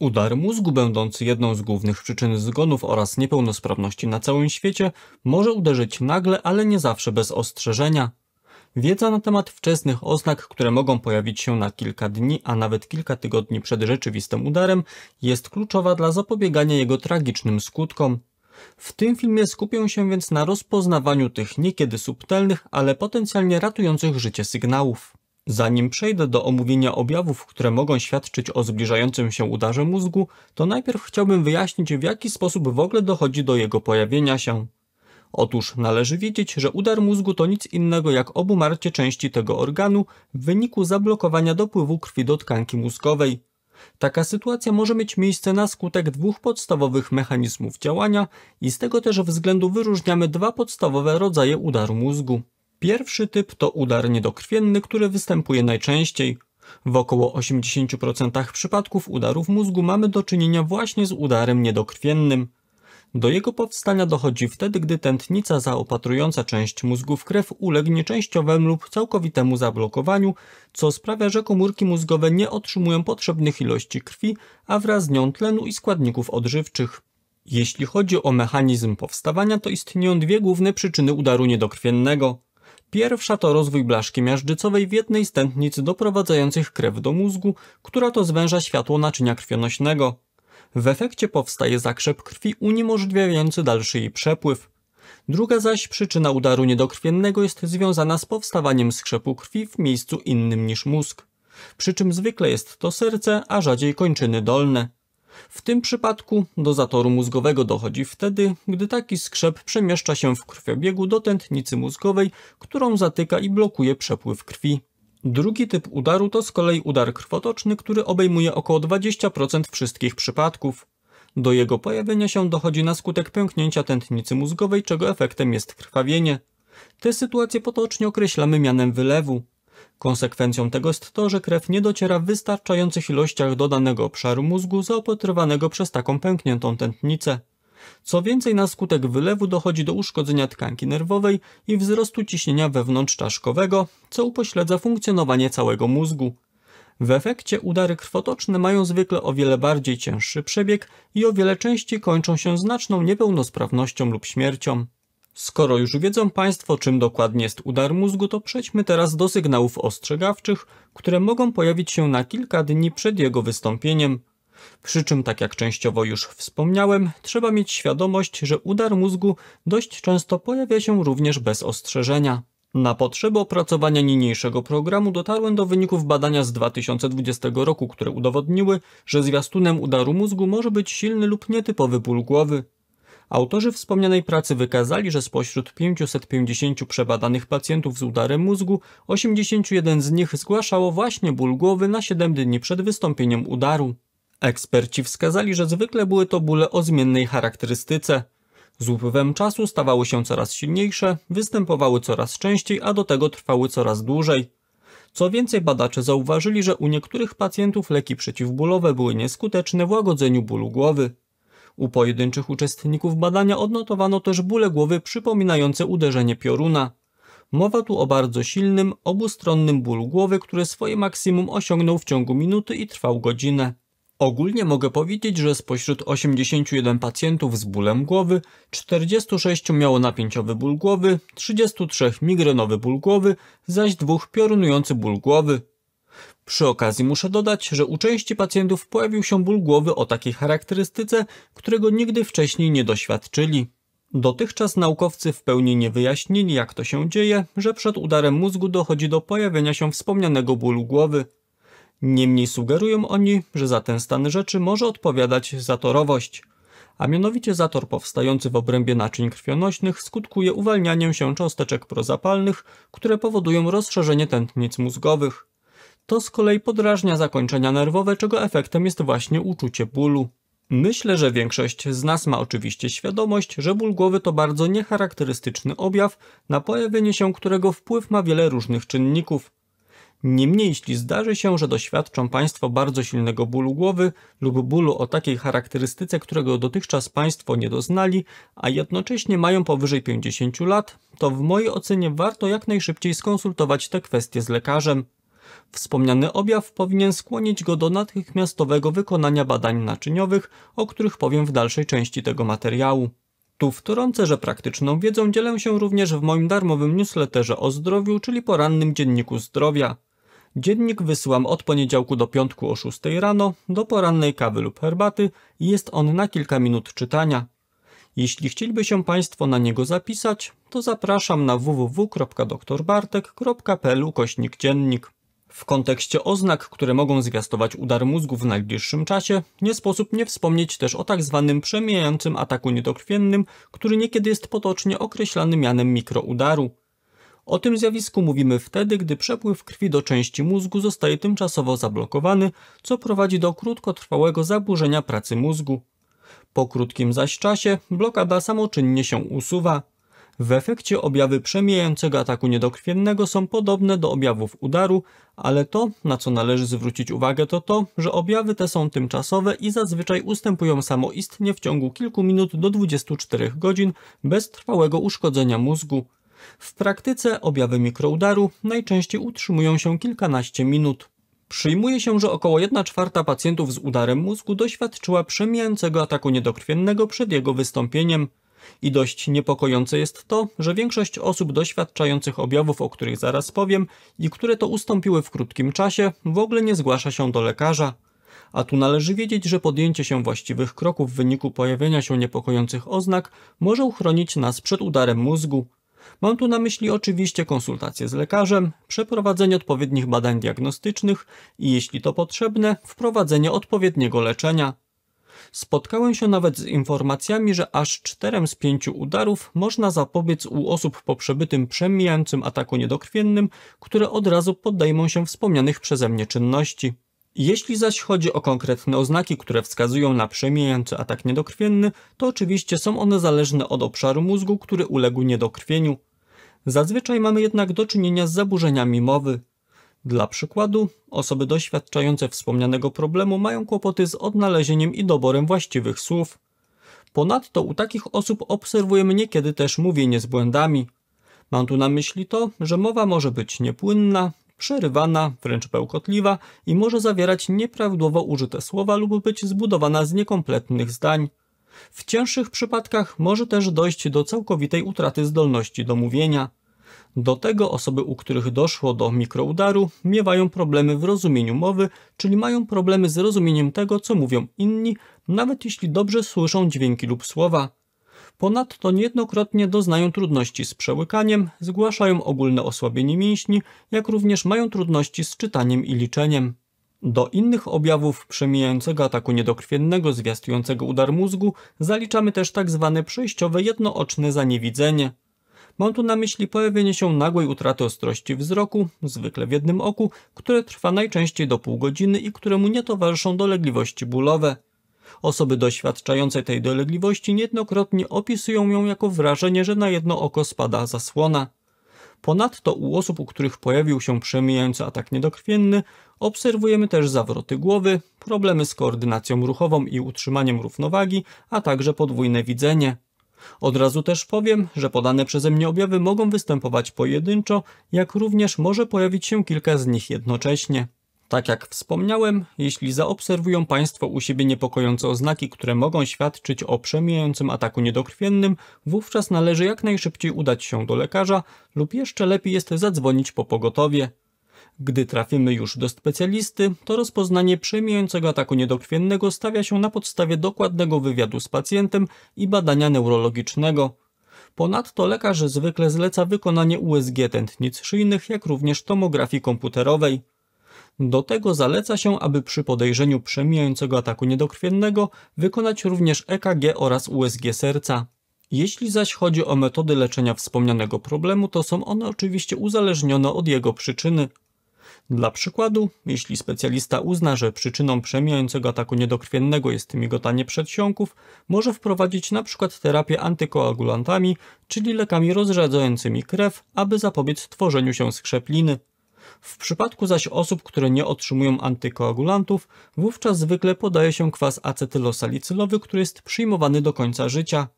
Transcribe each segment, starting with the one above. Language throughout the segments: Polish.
Udar mózgu, będący jedną z głównych przyczyn zgonów oraz niepełnosprawności na całym świecie, może uderzyć nagle, ale nie zawsze bez ostrzeżenia. Wiedza na temat wczesnych oznak, które mogą pojawić się na kilka dni, a nawet kilka tygodni przed rzeczywistym udarem, jest kluczowa dla zapobiegania jego tragicznym skutkom. W tym filmie skupię się więc na rozpoznawaniu tych niekiedy subtelnych, ale potencjalnie ratujących życie sygnałów. Zanim przejdę do omówienia objawów, które mogą świadczyć o zbliżającym się udarze mózgu, to najpierw chciałbym wyjaśnić, w jaki sposób w ogóle dochodzi do jego pojawienia się. Otóż należy wiedzieć, że udar mózgu to nic innego jak obumarcie części tego organu w wyniku zablokowania dopływu krwi do tkanki mózgowej. Taka sytuacja może mieć miejsce na skutek dwóch podstawowych mechanizmów działania i z tego też względu wyróżniamy dwa podstawowe rodzaje udaru mózgu. Pierwszy typ to udar niedokrwienny, który występuje najczęściej. W około 80% przypadków udarów mózgu mamy do czynienia właśnie z udarem niedokrwiennym. Do jego powstania dochodzi wtedy, gdy tętnica zaopatrująca część mózgu w krew ulegnie częściowemu lub całkowitemu zablokowaniu, co sprawia, że komórki mózgowe nie otrzymują potrzebnych ilości krwi, a wraz z nią tlenu i składników odżywczych. Jeśli chodzi o mechanizm powstawania, to istnieją dwie główne przyczyny udaru niedokrwiennego. Pierwsza to rozwój blaszki miażdżycowej w jednej z tętnic doprowadzających krew do mózgu, która to zwęża światło naczynia krwionośnego. W efekcie powstaje zakrzep krwi uniemożliwiający dalszy jej przepływ. Druga zaś przyczyna udaru niedokrwiennego jest związana z powstawaniem skrzepu krwi w miejscu innym niż mózg. Przy czym zwykle jest to serce, a rzadziej kończyny dolne. W tym przypadku do zatoru mózgowego dochodzi wtedy, gdy taki skrzep przemieszcza się w krwiobiegu do tętnicy mózgowej, którą zatyka i blokuje przepływ krwi. Drugi typ udaru to z kolei udar krwotoczny, który obejmuje około 20% wszystkich przypadków. Do jego pojawienia się dochodzi na skutek pęknięcia tętnicy mózgowej, czego efektem jest krwawienie. Te sytuacje potocznie określamy mianem wylewu. Konsekwencją tego jest to, że krew nie dociera w wystarczających ilościach do danego obszaru mózgu zaopatrywanego przez taką pękniętą tętnicę. Co więcej, na skutek wylewu dochodzi do uszkodzenia tkanki nerwowej i wzrostu ciśnienia wewnątrzczaszkowego, co upośledza funkcjonowanie całego mózgu. W efekcie udary krwotoczne mają zwykle o wiele bardziej cięższy przebieg i o wiele częściej kończą się znaczną niepełnosprawnością lub śmiercią. Skoro już wiedzą Państwo, czym dokładnie jest udar mózgu, to przejdźmy teraz do sygnałów ostrzegawczych, które mogą pojawić się na kilka dni przed jego wystąpieniem. Przy czym, tak jak częściowo już wspomniałem, trzeba mieć świadomość, że udar mózgu dość często pojawia się również bez ostrzeżenia. Na potrzeby opracowania niniejszego programu dotarłem do wyników badania z 2020 roku, które udowodniły, że zwiastunem udaru mózgu może być silny lub nietypowy ból głowy. Autorzy wspomnianej pracy wykazali, że spośród 550 przebadanych pacjentów z udarem mózgu, 81 z nich zgłaszało właśnie ból głowy na 7 dni przed wystąpieniem udaru. Eksperci wskazali, że zwykle były to bóle o zmiennej charakterystyce. Z upływem czasu stawały się coraz silniejsze, występowały coraz częściej, a do tego trwały coraz dłużej. Co więcej, badacze zauważyli, że u niektórych pacjentów leki przeciwbólowe były nieskuteczne w łagodzeniu bólu głowy. U pojedynczych uczestników badania odnotowano też bóle głowy przypominające uderzenie pioruna. Mowa tu o bardzo silnym, obustronnym bólu głowy, który swoje maksimum osiągnął w ciągu minuty i trwał godzinę. Ogólnie mogę powiedzieć, że spośród 81 pacjentów z bólem głowy, 46 miało napięciowy ból głowy, 33 migrenowy ból głowy, zaś dwóch piorunujący ból głowy. Przy okazji muszę dodać, że u części pacjentów pojawił się ból głowy o takiej charakterystyce, którego nigdy wcześniej nie doświadczyli. Dotychczas naukowcy w pełni nie wyjaśnili, jak to się dzieje, że przed udarem mózgu dochodzi do pojawienia się wspomnianego bólu głowy. Niemniej sugerują oni, że za ten stan rzeczy może odpowiadać zatorowość, a mianowicie zator powstający w obrębie naczyń krwionośnych skutkuje uwalnianiem się cząsteczek prozapalnych, które powodują rozszerzenie tętnic mózgowych. To z kolei podrażnia zakończenia nerwowe, czego efektem jest właśnie uczucie bólu. Myślę, że większość z nas ma oczywiście świadomość, że ból głowy to bardzo niecharakterystyczny objaw, na pojawienie się którego wpływ ma wiele różnych czynników. Niemniej jeśli zdarzy się, że doświadczą Państwo bardzo silnego bólu głowy lub bólu o takiej charakterystyce, którego dotychczas Państwo nie doznali, a jednocześnie mają powyżej 50 lat, to w mojej ocenie warto jak najszybciej skonsultować te kwestie z lekarzem. Wspomniany objaw powinien skłonić go do natychmiastowego wykonania badań naczyniowych, o których powiem w dalszej części tego materiału. Tu wtrącę, że praktyczną wiedzą dzielę się również w moim darmowym newsletterze o zdrowiu, czyli porannym dzienniku zdrowia. Dziennik wysyłam od poniedziałku do piątku o 6 rano, do porannej kawy lub herbaty i jest on na kilka minut czytania. Jeśli chcieliby się Państwo na niego zapisać, to zapraszam na www.doktorbartek.pl ukośnik dziennik. W kontekście oznak, które mogą zwiastować udar mózgu w najbliższym czasie, nie sposób nie wspomnieć też o tak zwanym przemijającym ataku niedokrwiennym, który niekiedy jest potocznie określany mianem mikroudaru. O tym zjawisku mówimy wtedy, gdy przepływ krwi do części mózgu zostaje tymczasowo zablokowany, co prowadzi do krótkotrwałego zaburzenia pracy mózgu. Po krótkim zaś czasie blokada samoczynnie się usuwa. W efekcie objawy przemijającego ataku niedokrwiennego są podobne do objawów udaru, ale to, na co należy zwrócić uwagę to to, że objawy te są tymczasowe i zazwyczaj ustępują samoistnie w ciągu kilku minut do 24 godzin bez trwałego uszkodzenia mózgu. W praktyce objawy mikroudaru najczęściej utrzymują się kilkanaście minut. Przyjmuje się, że około 1 czwarta pacjentów z udarem mózgu doświadczyła przemijającego ataku niedokrwiennego przed jego wystąpieniem. I dość niepokojące jest to, że większość osób doświadczających objawów, o których zaraz powiem i które to ustąpiły w krótkim czasie, w ogóle nie zgłasza się do lekarza. A tu należy wiedzieć, że podjęcie się właściwych kroków w wyniku pojawienia się niepokojących oznak może uchronić nas przed udarem mózgu. Mam tu na myśli oczywiście konsultacje z lekarzem, przeprowadzenie odpowiednich badań diagnostycznych i jeśli to potrzebne, wprowadzenie odpowiedniego leczenia. Spotkałem się nawet z informacjami, że aż czterem z pięciu udarów można zapobiec u osób po przebytym przemijającym ataku niedokrwiennym, które od razu podejmą się wspomnianych przeze mnie czynności. Jeśli zaś chodzi o konkretne oznaki, które wskazują na przemijający atak niedokrwienny, to oczywiście są one zależne od obszaru mózgu, który uległ niedokrwieniu. Zazwyczaj mamy jednak do czynienia z zaburzeniami mowy, dla przykładu, osoby doświadczające wspomnianego problemu mają kłopoty z odnalezieniem i doborem właściwych słów. Ponadto u takich osób obserwujemy niekiedy też mówienie z błędami. Mam tu na myśli to, że mowa może być niepłynna, przerywana, wręcz pełkotliwa i może zawierać nieprawidłowo użyte słowa lub być zbudowana z niekompletnych zdań. W cięższych przypadkach może też dojść do całkowitej utraty zdolności do mówienia. Do tego osoby, u których doszło do mikroudaru, miewają problemy w rozumieniu mowy, czyli mają problemy z rozumieniem tego, co mówią inni, nawet jeśli dobrze słyszą dźwięki lub słowa. Ponadto niejednokrotnie doznają trudności z przełykaniem, zgłaszają ogólne osłabienie mięśni, jak również mają trudności z czytaniem i liczeniem. Do innych objawów przemijającego ataku niedokrwiennego zwiastującego udar mózgu zaliczamy też tzw. Tak przejściowe jednooczne zaniewidzenie. Mam tu na myśli pojawienie się nagłej utraty ostrości wzroku, zwykle w jednym oku, które trwa najczęściej do pół godziny i któremu nie towarzyszą dolegliwości bólowe. Osoby doświadczające tej dolegliwości niejednokrotnie opisują ją jako wrażenie, że na jedno oko spada zasłona. Ponadto u osób, u których pojawił się przemijający atak niedokrwienny, obserwujemy też zawroty głowy, problemy z koordynacją ruchową i utrzymaniem równowagi, a także podwójne widzenie. Od razu też powiem, że podane przeze mnie objawy mogą występować pojedynczo, jak również może pojawić się kilka z nich jednocześnie. Tak jak wspomniałem, jeśli zaobserwują Państwo u siebie niepokojące oznaki, które mogą świadczyć o przemijającym ataku niedokrwiennym, wówczas należy jak najszybciej udać się do lekarza lub jeszcze lepiej jest zadzwonić po pogotowie. Gdy trafimy już do specjalisty, to rozpoznanie przemijającego ataku niedokrwiennego stawia się na podstawie dokładnego wywiadu z pacjentem i badania neurologicznego. Ponadto lekarz zwykle zleca wykonanie USG tętnic szyjnych, jak również tomografii komputerowej. Do tego zaleca się, aby przy podejrzeniu przemijającego ataku niedokrwiennego wykonać również EKG oraz USG serca. Jeśli zaś chodzi o metody leczenia wspomnianego problemu, to są one oczywiście uzależnione od jego przyczyny. Dla przykładu, jeśli specjalista uzna, że przyczyną przemijającego ataku niedokrwiennego jest migotanie przedsionków, może wprowadzić np. terapię antykoagulantami, czyli lekami rozrzedzającymi krew, aby zapobiec tworzeniu się skrzepliny. W przypadku zaś osób, które nie otrzymują antykoagulantów, wówczas zwykle podaje się kwas acetylosalicylowy, który jest przyjmowany do końca życia.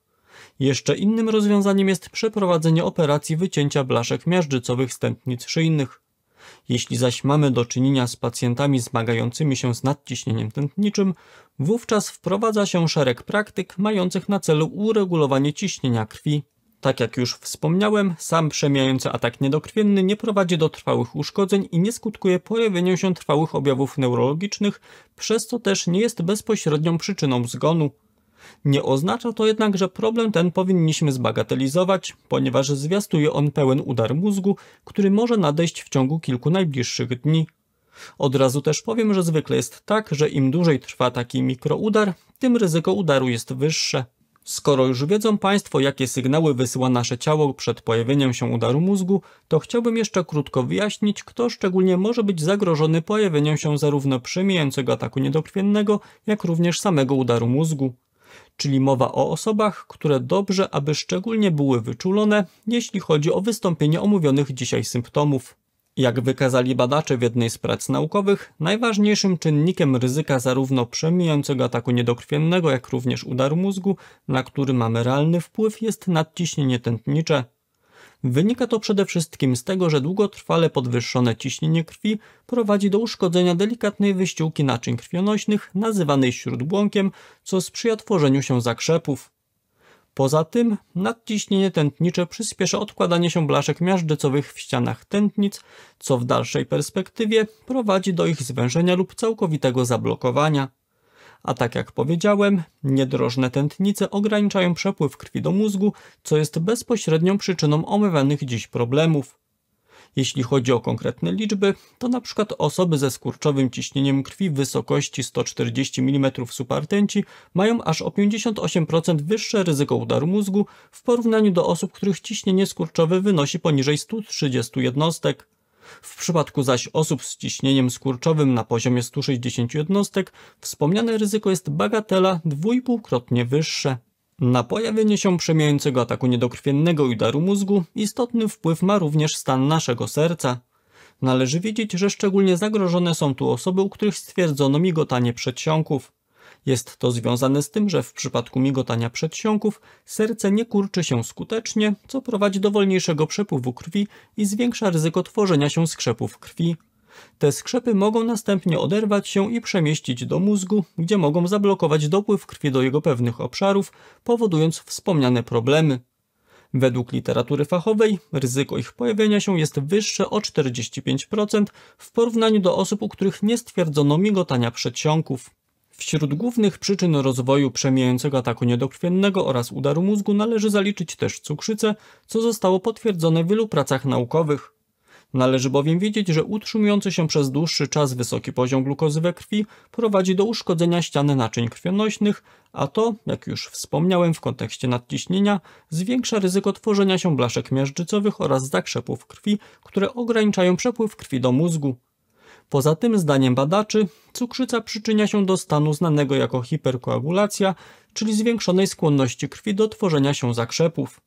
Jeszcze innym rozwiązaniem jest przeprowadzenie operacji wycięcia blaszek miażdżycowych stętnic szyjnych. Jeśli zaś mamy do czynienia z pacjentami zmagającymi się z nadciśnieniem tętniczym, wówczas wprowadza się szereg praktyk mających na celu uregulowanie ciśnienia krwi. Tak jak już wspomniałem, sam przemijający atak niedokrwienny nie prowadzi do trwałych uszkodzeń i nie skutkuje pojawieniem się trwałych objawów neurologicznych, przez co też nie jest bezpośrednią przyczyną zgonu. Nie oznacza to jednak, że problem ten powinniśmy zbagatelizować, ponieważ zwiastuje on pełen udar mózgu, który może nadejść w ciągu kilku najbliższych dni. Od razu też powiem, że zwykle jest tak, że im dłużej trwa taki mikroudar, tym ryzyko udaru jest wyższe. Skoro już wiedzą Państwo, jakie sygnały wysyła nasze ciało przed pojawieniem się udaru mózgu, to chciałbym jeszcze krótko wyjaśnić, kto szczególnie może być zagrożony pojawieniem się zarówno przemijającego ataku niedokrwiennego, jak również samego udaru mózgu czyli mowa o osobach, które dobrze, aby szczególnie były wyczulone, jeśli chodzi o wystąpienie omówionych dzisiaj symptomów. Jak wykazali badacze w jednej z prac naukowych, najważniejszym czynnikiem ryzyka zarówno przemijającego ataku niedokrwiennego, jak również udaru mózgu, na który mamy realny wpływ, jest nadciśnienie tętnicze. Wynika to przede wszystkim z tego, że długotrwale podwyższone ciśnienie krwi prowadzi do uszkodzenia delikatnej wyściółki naczyń krwionośnych, nazywanej śródbłąkiem, co sprzyja tworzeniu się zakrzepów. Poza tym nadciśnienie tętnicze przyspiesza odkładanie się blaszek miażdżycowych w ścianach tętnic, co w dalszej perspektywie prowadzi do ich zwężenia lub całkowitego zablokowania. A tak jak powiedziałem, niedrożne tętnice ograniczają przepływ krwi do mózgu, co jest bezpośrednią przyczyną omawianych dziś problemów. Jeśli chodzi o konkretne liczby, to na przykład osoby ze skurczowym ciśnieniem krwi w wysokości 140 mm supartęci mają aż o 58% wyższe ryzyko udaru mózgu w porównaniu do osób, których ciśnienie skurczowe wynosi poniżej 130 jednostek. W przypadku zaś osób z ciśnieniem skurczowym na poziomie 160 jednostek wspomniane ryzyko jest bagatela dwójpółkrotnie wyższe. Na pojawienie się przemijającego ataku niedokrwiennego i daru mózgu istotny wpływ ma również stan naszego serca. Należy wiedzieć, że szczególnie zagrożone są tu osoby, u których stwierdzono migotanie przedsionków. Jest to związane z tym, że w przypadku migotania przedsionków serce nie kurczy się skutecznie, co prowadzi do wolniejszego przepływu krwi i zwiększa ryzyko tworzenia się skrzepów krwi. Te skrzepy mogą następnie oderwać się i przemieścić do mózgu, gdzie mogą zablokować dopływ krwi do jego pewnych obszarów, powodując wspomniane problemy. Według literatury fachowej ryzyko ich pojawienia się jest wyższe o 45% w porównaniu do osób, u których nie stwierdzono migotania przedsionków. Wśród głównych przyczyn rozwoju przemijającego ataku niedokrwiennego oraz udaru mózgu należy zaliczyć też cukrzycę, co zostało potwierdzone w wielu pracach naukowych. Należy bowiem wiedzieć, że utrzymujący się przez dłuższy czas wysoki poziom glukozy we krwi prowadzi do uszkodzenia ściany naczyń krwionośnych, a to, jak już wspomniałem w kontekście nadciśnienia, zwiększa ryzyko tworzenia się blaszek miażdżycowych oraz zakrzepów krwi, które ograniczają przepływ krwi do mózgu. Poza tym, zdaniem badaczy, cukrzyca przyczynia się do stanu znanego jako hiperkoagulacja, czyli zwiększonej skłonności krwi do tworzenia się zakrzepów.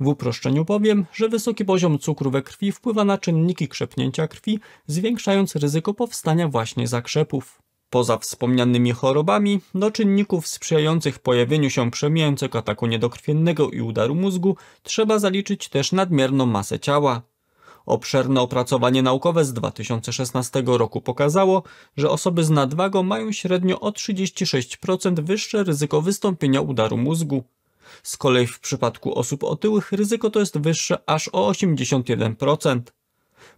W uproszczeniu powiem, że wysoki poziom cukru we krwi wpływa na czynniki krzepnięcia krwi, zwiększając ryzyko powstania właśnie zakrzepów. Poza wspomnianymi chorobami, do czynników sprzyjających pojawieniu się przemijającego ataku niedokrwiennego i udaru mózgu trzeba zaliczyć też nadmierną masę ciała. Obszerne opracowanie naukowe z 2016 roku pokazało, że osoby z nadwagą mają średnio o 36% wyższe ryzyko wystąpienia udaru mózgu. Z kolei w przypadku osób otyłych ryzyko to jest wyższe aż o 81%.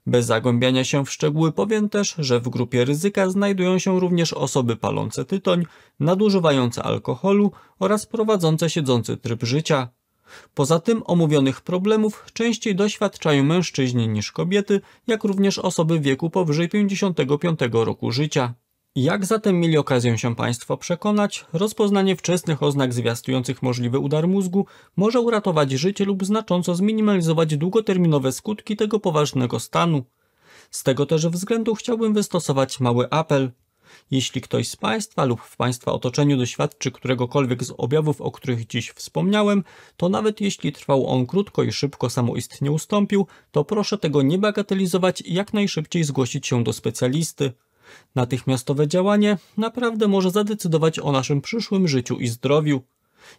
Bez zagłębiania się w szczegóły powiem też, że w grupie ryzyka znajdują się również osoby palące tytoń, nadużywające alkoholu oraz prowadzące siedzący tryb życia. Poza tym omówionych problemów częściej doświadczają mężczyźni niż kobiety, jak również osoby w wieku powyżej 55 roku życia. Jak zatem mieli okazję się Państwo przekonać, rozpoznanie wczesnych oznak zwiastujących możliwy udar mózgu może uratować życie lub znacząco zminimalizować długoterminowe skutki tego poważnego stanu. Z tego też względu chciałbym wystosować mały apel – jeśli ktoś z Państwa lub w Państwa otoczeniu doświadczy któregokolwiek z objawów, o których dziś wspomniałem, to nawet jeśli trwał on krótko i szybko samoistnie ustąpił, to proszę tego nie bagatelizować i jak najszybciej zgłosić się do specjalisty. Natychmiastowe działanie naprawdę może zadecydować o naszym przyszłym życiu i zdrowiu.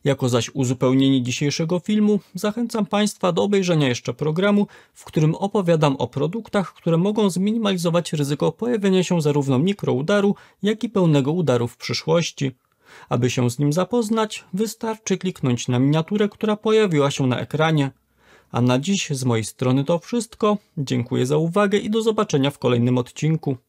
Jako zaś uzupełnienie dzisiejszego filmu zachęcam Państwa do obejrzenia jeszcze programu, w którym opowiadam o produktach, które mogą zminimalizować ryzyko pojawienia się zarówno mikroudaru, jak i pełnego udaru w przyszłości. Aby się z nim zapoznać, wystarczy kliknąć na miniaturę, która pojawiła się na ekranie. A na dziś z mojej strony to wszystko. Dziękuję za uwagę i do zobaczenia w kolejnym odcinku.